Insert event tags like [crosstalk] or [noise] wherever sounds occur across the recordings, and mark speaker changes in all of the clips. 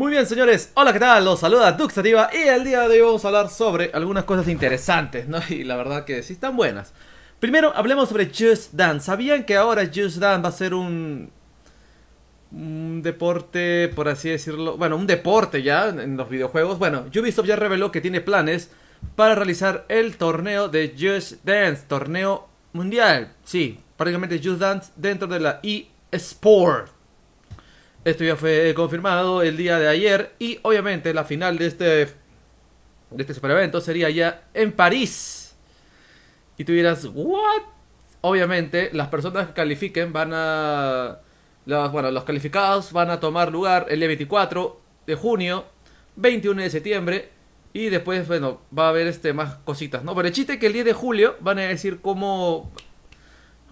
Speaker 1: Muy bien, señores. Hola, ¿qué tal? Los saluda Duxativa y el día de hoy vamos a hablar sobre algunas cosas interesantes, ¿no? Y la verdad que sí están buenas. Primero, hablemos sobre Just Dance. ¿Sabían que ahora Just Dance va a ser un un deporte, por así decirlo, bueno, un deporte ya en los videojuegos. Bueno, Ubisoft ya reveló que tiene planes para realizar el torneo de Just Dance, torneo mundial. Sí, prácticamente Just Dance dentro de la eSport. Esto ya fue confirmado el día de ayer y obviamente la final de este, de este super evento sería ya en París. Y tú dirás, ¿what? Obviamente las personas que califiquen van a... bueno, los calificados van a tomar lugar el día 24 de junio, 21 de septiembre y después, bueno, va a haber este, más cositas, ¿no? Pero el chiste es que el 10 de julio van a decir cómo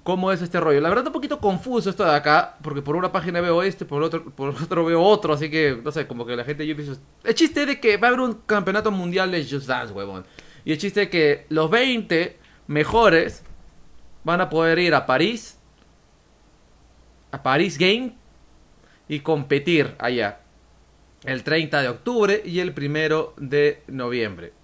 Speaker 1: cómo es este rollo. La verdad, un poquito confuso esto de acá, porque por una página veo este, por otro, por [laughs] otro veo otro, así que, no sé, como que la gente yo pienso... El chiste de que va a haber un campeonato mundial de Just Dance, huevón. Y el chiste de que los 20 mejores van a poder ir a París, a París Game, y competir allá. El 30 de octubre y el 1 de noviembre.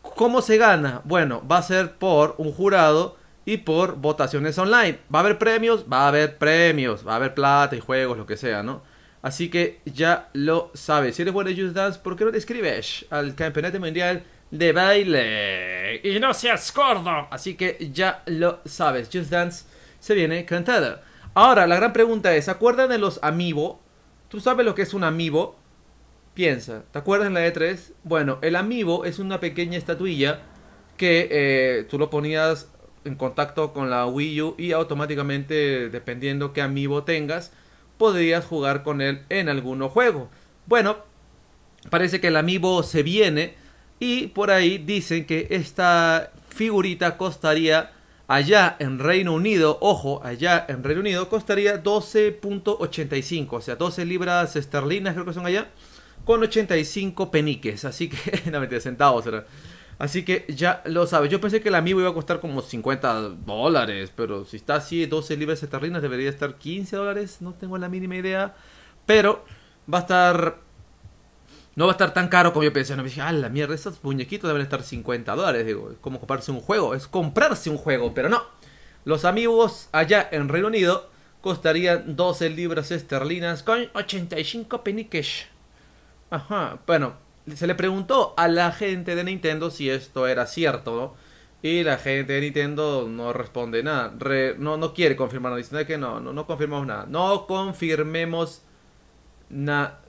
Speaker 1: ¿Cómo se gana? Bueno, va a ser por un jurado y por votaciones online. Va a haber premios, va a haber premios, va a haber plata y juegos, lo que sea, ¿no? Así que ya lo sabes. Si eres bueno en Just Dance, ¿por qué no te escribes al Campeonato Mundial de Baile? Y no seas gordo. Así que ya lo sabes. Just Dance se viene cantada. Ahora, la gran pregunta es, ¿se acuerdan de los Amiibo? ¿Tú sabes lo que es un Amiibo? Piensa, ¿te acuerdas en la E3? Bueno, el Amiibo es una pequeña estatuilla que eh, tú lo ponías en contacto con la Wii U y automáticamente, dependiendo qué amiibo tengas, podrías jugar con él en alguno juego. Bueno, parece que el amiibo se viene y por ahí dicen que esta figurita costaría allá en Reino Unido, ojo, allá en Reino Unido costaría 12.85, o sea, 12 libras esterlinas creo que son allá, con 85 peniques, así que 90 [laughs] centavos era. Así que ya lo sabes. Yo pensé que el amigo iba a costar como 50 dólares, pero si está así, 12 libras esterlinas debería estar 15 dólares. No tengo la mínima idea. Pero va a estar. No va a estar tan caro como yo pensé. No me dije, ah, la mierda, esos muñequitos deben estar 50 dólares. Digo, es como comprarse un juego. Es comprarse un juego, pero no. Los amigos allá en Reino Unido costarían 12 libras esterlinas con 85 peniques. Ajá, bueno, se le preguntó a la gente de Nintendo si esto era cierto, Y la gente de Nintendo no responde nada, no, no quiere confirmar, dice que no, no, confirmamos nada, no confirmemos nada.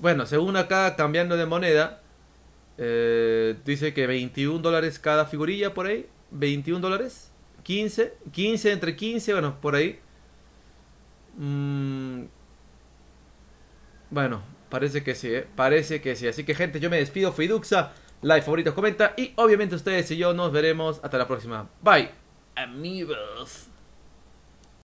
Speaker 1: Bueno, según acá, cambiando de moneda, eh, dice que 21 dólares cada figurilla por ahí, 21 dólares, 15, 15 entre 15, bueno, por ahí. Mm. bueno, Parece que sí, ¿eh? parece que sí. Así que gente, yo me despido, fui Duxa, like, favoritos, comenta y obviamente ustedes y yo nos veremos hasta la próxima. Bye, amigos.